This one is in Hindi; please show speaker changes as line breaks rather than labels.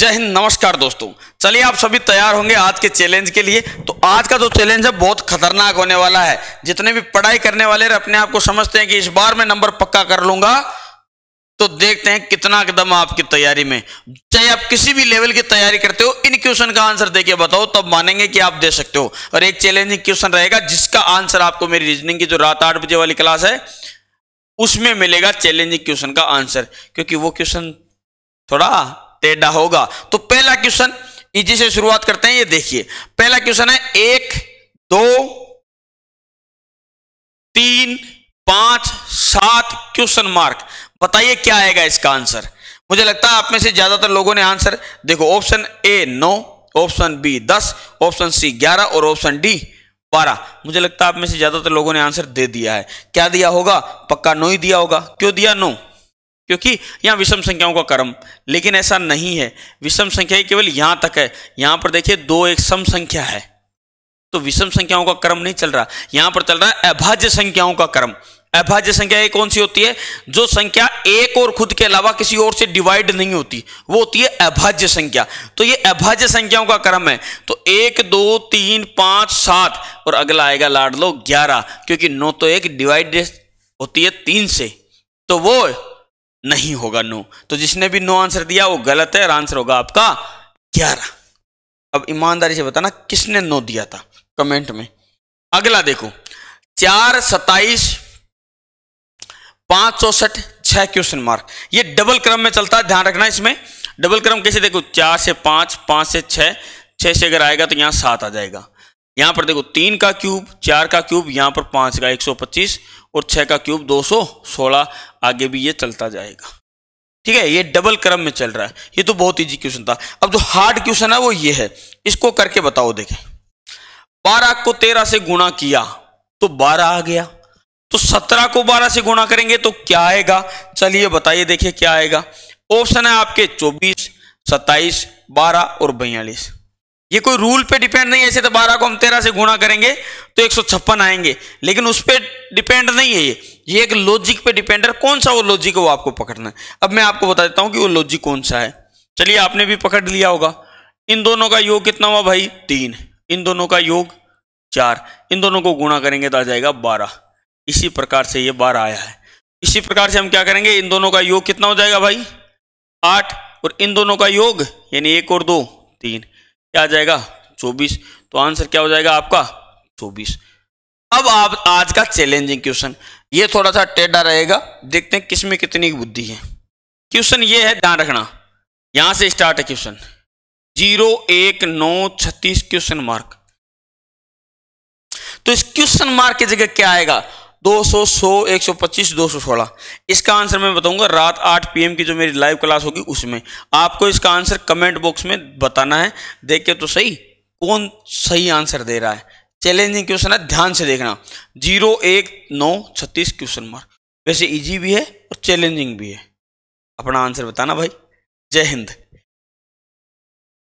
जय हिंद नमस्कार दोस्तों चलिए आप सभी तैयार होंगे आज के चैलेंज के लिए तो आज का जो चैलेंज है बहुत खतरनाक होने वाला है जितने भी पढ़ाई करने वाले अपने आप को समझते हैं कि इस बार मैं नंबर पक्का कर लूंगा तो देखते हैं कितना कदम आपकी तैयारी में चाहे आप किसी भी लेवल की तैयारी करते हो इन क्वेश्चन का आंसर देके बताओ तब मानेंगे कि आप दे सकते हो और एक चैलेंजिंग क्वेश्चन रहेगा जिसका आंसर आपको मेरी रीजनिंग की जो रात आठ बजे वाली क्लास है उसमें मिलेगा चैलेंजिंग क्वेश्चन का आंसर क्योंकि वो क्वेश्चन थोड़ा टेढ़ा होगा तो पहला क्वेश्चन इजी से शुरुआत करते हैं ये देखिए पहला क्वेश्चन है एक दो तीन पांच सात क्वेश्चन मार्क बताइए क्या आएगा इसका आंसर मुझे लगता है आप में से ज्यादातर लोगों ने आंसर देखो ऑप्शन ए नौ ऑप्शन बी दस ऑप्शन सी ग्यारह और ऑप्शन डी बारह मुझे लगता है आप में से ज्यादातर लोगों ने आंसर दे दिया है क्या दिया होगा पक्का नो ही दिया होगा क्यों दिया नो क्योंकि यहाँ विषम संख्याओं का कर्म लेकिन ऐसा नहीं है विषम संख्या केवल यहाँ तक है यहाँ पर देखिए दो एक सम संख्या है तो विषम संख्याओं का क्रम नहीं चल रहा यहाँ पर चल रहा है अभाज्य संख्याओं का क्रम अभाज्य संख्या ये कौन सी होती है जो संख्या एक और खुद के अलावा किसी और से डिवाइड नहीं होती वो होती है अभाज्य संख्या तो ये अभाज्य संख्याओं का क्रम है तो एक दो तीन पांच सात और अगला आएगा लाड लो ग्यारह क्योंकि नौ तो एक डिवाइड होती है तीन से तो वो नहीं होगा नो तो जिसने भी नो आंसर दिया वो गलत है और आंसर होगा आपका ग्यारह अब ईमानदारी से बताना किसने नो दिया था कमेंट में अगला देखो चार सताइस पांच चौसठ छह क्वेश्चन मार्क ये डबल क्रम में चलता है ध्यान रखना इसमें डबल क्रम कैसे देखो चार से पांच पांच से छह छह से अगर आएगा तो यहां सात आ जाएगा यहां पर देखो तीन का क्यूब चार का क्यूब यहां पर पांच का 125 और छह का क्यूब 216 आगे भी ये चलता जाएगा ठीक है ये डबल क्रम में चल रहा है ये तो बहुत इजी क्वेश्चन था अब जो हार्ड क्वेश्चन है वो ये है इसको करके बताओ देखे बारह को तेरह से गुणा किया तो बारह आ गया तो सत्रह को बारह से गुणा करेंगे तो क्या आएगा चलिए बताइए देखिए क्या आएगा ऑप्शन है आपके चौबीस सत्ताईस बारह और बयालीस ये कोई रूल पे डिपेंड नहीं है ऐसे तो बारह को हम तेरह से गुणा करेंगे तो एक आएंगे लेकिन उस पर डिपेंड नहीं है ये ये एक लॉजिक पे डिपेंड है कौन सा वो लॉजिक है वो आपको पकड़ना है अब मैं आपको बता देता हूँ कि वो लॉजिक कौन सा है चलिए आपने भी पकड़ लिया होगा इन दोनों का योग कितना हुआ भाई तीन इन दोनों का योग चार इन दोनों को गुणा करेंगे तो आ जाएगा बारह इसी प्रकार से ये बारह आया है इसी प्रकार से हम क्या करेंगे इन दोनों का योग कितना हो जाएगा भाई आठ और इन दोनों का योग यानी एक और दो तीन क्या आ जाएगा चौबीस तो आंसर क्या हो जाएगा आपका चौबीस अब आप आज का चैलेंजिंग क्वेश्चन ये थोड़ा सा टेढ़ा रहेगा देखते हैं किसमें कितनी बुद्धि है क्वेश्चन ये है ध्यान रखना यहां से स्टार्ट है क्वेश्चन जीरो एक नौ छत्तीस क्वेश्चन मार्क तो इस क्वेश्चन मार्क की जगह क्या आएगा दो सौ सौ एक सौ पच्चीस दो सौ सोलह इसका आंसर मैं बताऊंगा रात आठ पीएम की जो मेरी लाइव क्लास होगी उसमें आपको इसका आंसर कमेंट बॉक्स में बताना है देख के तो सही कौन सही आंसर दे रहा है चैलेंजिंग क्वेश्चन है ध्यान से देखना जीरो एक नौ छत्तीस क्वेश्चन मार्क वैसे इजी भी है और चैलेंजिंग भी है अपना आंसर बताना भाई जय हिंद